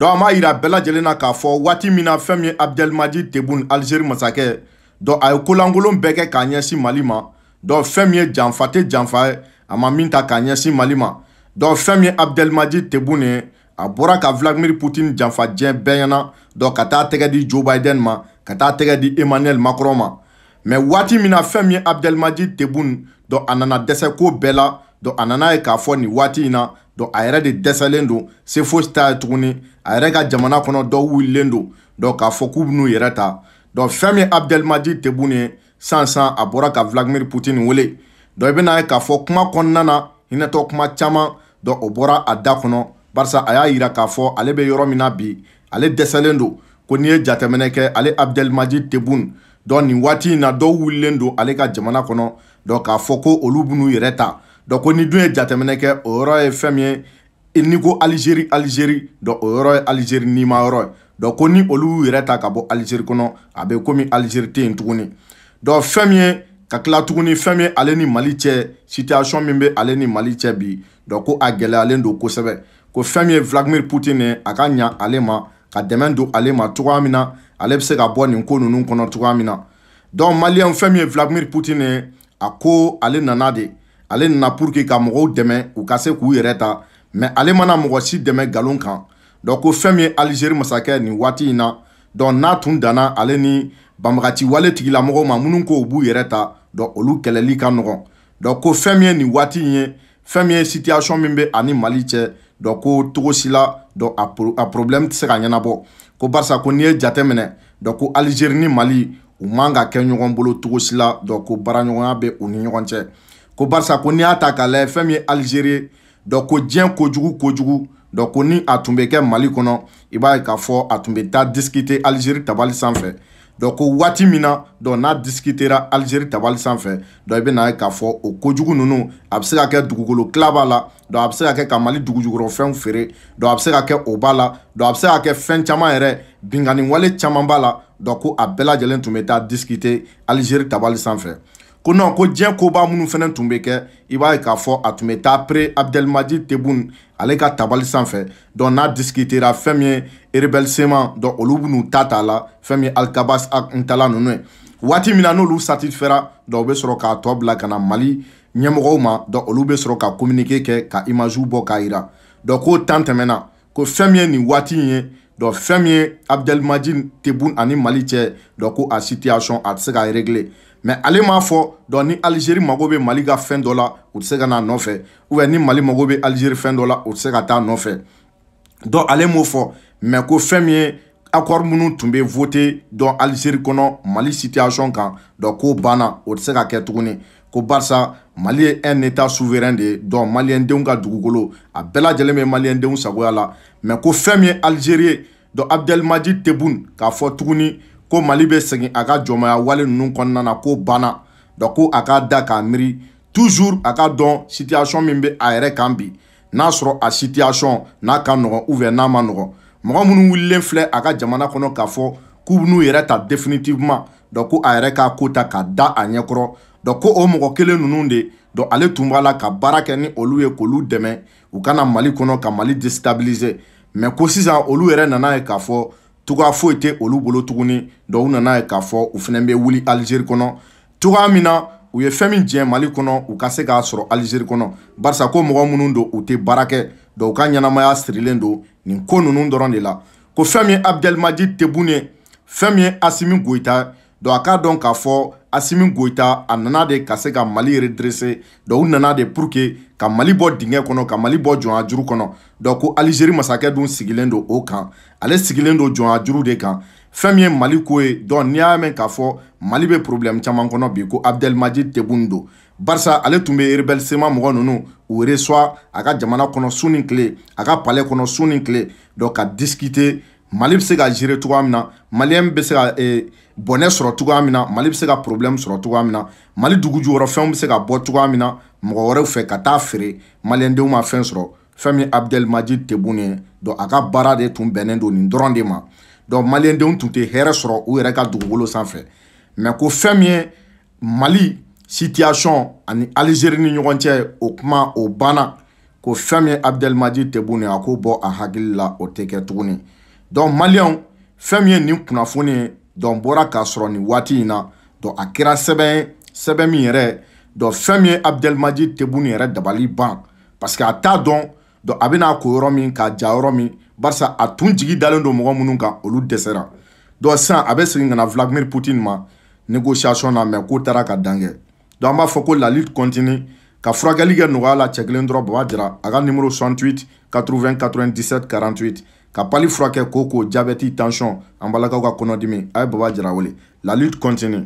dɔnku an b'a yira bɛɛ lajɛlen na k'a fɔ waati min na fɛn min ye abudɛlimadi tebboune alizeri masakɛ dɔnku a ye kolankolon bɛɛ kɛ k'a ɲɛsin mali ma dɔnku fɛn min ye janfa tɛ janfa ye a ma min ta k'a ɲɛsin mali ma dɔnku fɛn min ye abudɛlimadi tebboune ye a bɔra ka vladimir putin janfa diɲɛ bɛɛ ɲɛna dɔnku ka taa tɛgɛ di joe biden ma ka taa tɛgɛ di emmanuel macron ma mɛ waati min na fɛn min ye abudɛlimadi tebboune dɔnku a nana dɛsɛ ko bɛɛ la a nana ye k'a fɔ nin waati in na a yɛrɛ de dɛsɛlen don se fosi t'a ye tuguni a yɛrɛ ka jamana kɔnɔ dɔ wulilen don k'a fɔ k'u bɛ n'u yɛrɛ ta fɛn min abudɛlimaji tebun ye san a bɔra ka vladimir putin wele i bɛna ye k'a fɔ kuma kɔnɔna na hinɛtɔ kuma caman o bɔra a da kɔnɔ barisa a y'a yira k'a fɔ ale bɛ yɔrɔ min na bi ale dɛsɛlen don ko n'i ye jateminɛ kɛ ale abudɛlimaji tebun nin waati in na dɔw wulilen don ale ka jamana kɔnɔ k'a fɔ ko olu bɛ yɛrɛ ta donc ko ni dun ye jateminɛ kɛ o yɔrɔ ye fɛn min ye n'i ko alizeri alizeri donc o yɔrɔ ye alizeri nima yɔrɔ ye donc ko ni olu y'u yɛrɛ ta ka bɔ alizeri kɔnɔ a bɛ komi alizeri tɛ yen tuguni donc fɛn min ye ka tila tuguni fɛn min ye ale ni mali cɛ situation min bɛ ale ni mali cɛ bi donc ko a gɛlɛyalen don kosɛbɛ ko fɛn min ye vladimir putin ye a ka ɲa ale ma ka dɛmɛ don ale ma cogoya min na ale bɛ se ka bɔ nin ko ninnu kɔnɔ cogoya min na donc maliyɛn fɛn min ye vladimir putin ye a ko ale nana de ale nana pour que ka mɔgɔw dɛmɛ u ka se k'u yɛrɛ ta mɛ ale mana mɔgɔ si dɛmɛ nkalon kan donc ko fɛn min ye alizeri masakɛ nin waati in na donc n'a tun danna ale ni banbagaci wale tigilamɔgɔw ma minnu ko u b'u yɛrɛ ta donc olu kɛlɛli ka nɔgɔn donc ko fɛn min ye nin waati in ye fɛn min ye situation min bɛ ani mali cɛ donc ko togo si la donc a pro a problème tɛ se ka ɲɛnabɔ ko barisa ko n'i ye jate minɛ donc ko alizeri ni mali u man ka kɛ ɲɔgɔn bolo togo si la donc ko baaraɲɔgɔnya bɛ u ni ɲɔgɔn cɛ. ko barisa ko n'i y'a ta k'a lajɛ fɛn min ye alizeri dɔ ko diɲɛ kojugu kojugu dɔ ko ni a tun bɛ kɛ mali kɔnɔ i b'a ye k'a fɔ a tun bɛ taa disikite alizeri tabali sanfɛ dɔ ko waati min na dɔ n'a disikitera alizeri tabali sanfɛ dɔ i bɛ na ye k'a fɔ o kojugu ninnu a bɛ se ka kɛ dugukolo tila b'a la dɔ a bɛ se ka kɛ ka mali dugujugukɔrɔfɛnw feere dɔ a bɛ se ka kɛ o b'a la dɔ a bɛ se ka kɛ fɛn caman yɛrɛ binganiwale caman b'a la dɔ ko a bɛɛ lajɛlen tun bɛ taa disikite alizeri tabali sanfɛ Konon kon djen koba moun ou fenen tumbeke, i ba e ka for atme ta pre Abdelmadjid teboun ale ka tabalisan fe, don na diskite ra femye e rebelseman don oloub nou tatala, femye alkabas ak ntala nonwe. Wati Milano lou satitfera, don oubes roka atob lakana Mali, nyem rouman don oloubes roka komunikeke ka imajou boka ira. Don kon tante mena, kon femye ni wati nye, donc fɛn min ye abdelimaji tebun ani mali cɛ donc ko a situation a tɛ se ka régler mais ale m'a fɔ donc ni algérie mago bɛ mali ka fɛn dɔ la u tɛ se ka na nɔfɛ ou bien ni mali mago bɛ algérie fɛn dɔ la u tɛ se ka taa nɔfɛ donc ale m'o fɔ mais ko fɛn min ye accord minnu tun bɛ voté donc algérie kɔnɔ mali situation kan donc k'o banna o tɛ se ka kɛ tuguni ko barisa mali ye un état souverain de ye donc maliyɛndenw ka dugukolo a bɛɛ lajɛlen bɛ maliyɛndenw sagoya la mɛ ko fɛn min ye alizeri ye donc abudɛlimadi tebun k'a fɔ tuguni ko mali bɛ segin a ka jɔnmaya wale ninnu kɔnɔna na k'o banna donc ko a k'a da k'a miiri toujours a ka dɔn situation min bɛ a yɛrɛ kan bi n'a sɔrɔ a situation n'a ka nɔgɔn ou bien n'a ma nɔgɔn mɔgɔ minnu wulilen filɛ a ka jamana kɔnɔ k'a fɔ k'u n'u yɛrɛ ta définitivement donc ko a yɛrɛ k'a ko ta k'a da a ɲɛkɔrɔ donc ko o mɔgɔ kelen ninnu de donc ale tun b'a la ka baara kɛ ni olu ye k'olu dɛmɛ u kana mali kɔnɔ ka mali déstabiliser mais ko sisan olu yɛrɛ nana ye k'a fɔ togoya foyi tɛ olu bolo tuguni donc u nana ye k'a fɔ u fɛnɛ bɛ wuli algérie kɔnɔ togoya min na u ye fɛn min jɛ mali kɔnɔ u ka se k'a sɔrɔ algérie kɔnɔ barisa ko mɔgɔ minnu don u tɛ baara kɛ donc u ka ɲɛnamaya sirilen don nin ko ninnu dɔrɔn de la ko fɛn min ye abudɛlimadi tebun ye fɛn min ye asimi goyita a k'a dɔn k'a fɔ asimi goyita a nana de ka se ka mali redrese u nana de pour que ka mali bɔ dingɛ kɔnɔ ka mali bɔ jɔnya juru kɔnɔ ko alizeri masakɛ dun sigilen don o kan ale sigilen don jɔnya juru de kan fɛn min ye mali ko ye dɔn n'i y'a mɛn k'a fɔ mali bɛ problème caman kɔnɔ bi ko abudɛlimaji tebun don barisa ale tun bɛ rebelle sema mɔgɔ ninnu u reçoit a ka jamana kɔnɔ su ni tile a ka palais kɔnɔ su ni tile ka discuter mali bɛ se ka gere cogoya min na maliyɛn bɛ se ka eh, bɔnɛ sɔrɔ cogoya min na mali bɛ se ka porobilɛmu sɔrɔ cogoya min na mali dugu jukɔrɔfɛnw bɛ se ka bɔ cogoya min na mɔgɔ wɛrɛw fɛ ka taa feere maliyɛndenw ma fɛn sɔrɔ fɛn min abudɛlimaji tebun ye dɔn a ka baara de tun bɛnnen don nin dɔrɔn de ma dɔn maliyɛndenw tun tɛ hɛrɛ sɔrɔ u yɛrɛ ka dugukolo sanfɛ mɛ ko fɛn min ye mali sitiyasɔn ani alizeri ni ɲɔgɔn cɛ o kuma o banna ko fɛn min ye abudɛlimaji tebun ye a k'o bɔ a hakili la o tɛ kɛ tuguni donc maliyɛnw fɛn min ye nin kunnafoni ye donc n bɔra k'a sɔrɔ nin waati in na donc a kɛra sɛbɛn ye sɛbɛn min yɛrɛ donc fɛn min ye abudɛlimaji tebuni yɛrɛ dabali ban parce que a t'a dɔn donc a bɛna ko yɔrɔ min k'a ja yɔrɔ min barisa a tun jigi dalen don mɔgɔ minnu kan olu dɛsɛra donc sisan a bɛ segin ka na vladimir poutine ma négociation na mɛ k'o taara ka dan kɛ donc an b'a fɔ ko la lutte continue ka furakɛli kɛ nɔgɔya la cɛ kelen dɔrɔn baba jara a ka numéro 68 80 97 48 ka pali furakɛ k'o ko jabɛti tansɔn an balakaw ka kɔnɔdimi a ye baba jara wele la lutte continue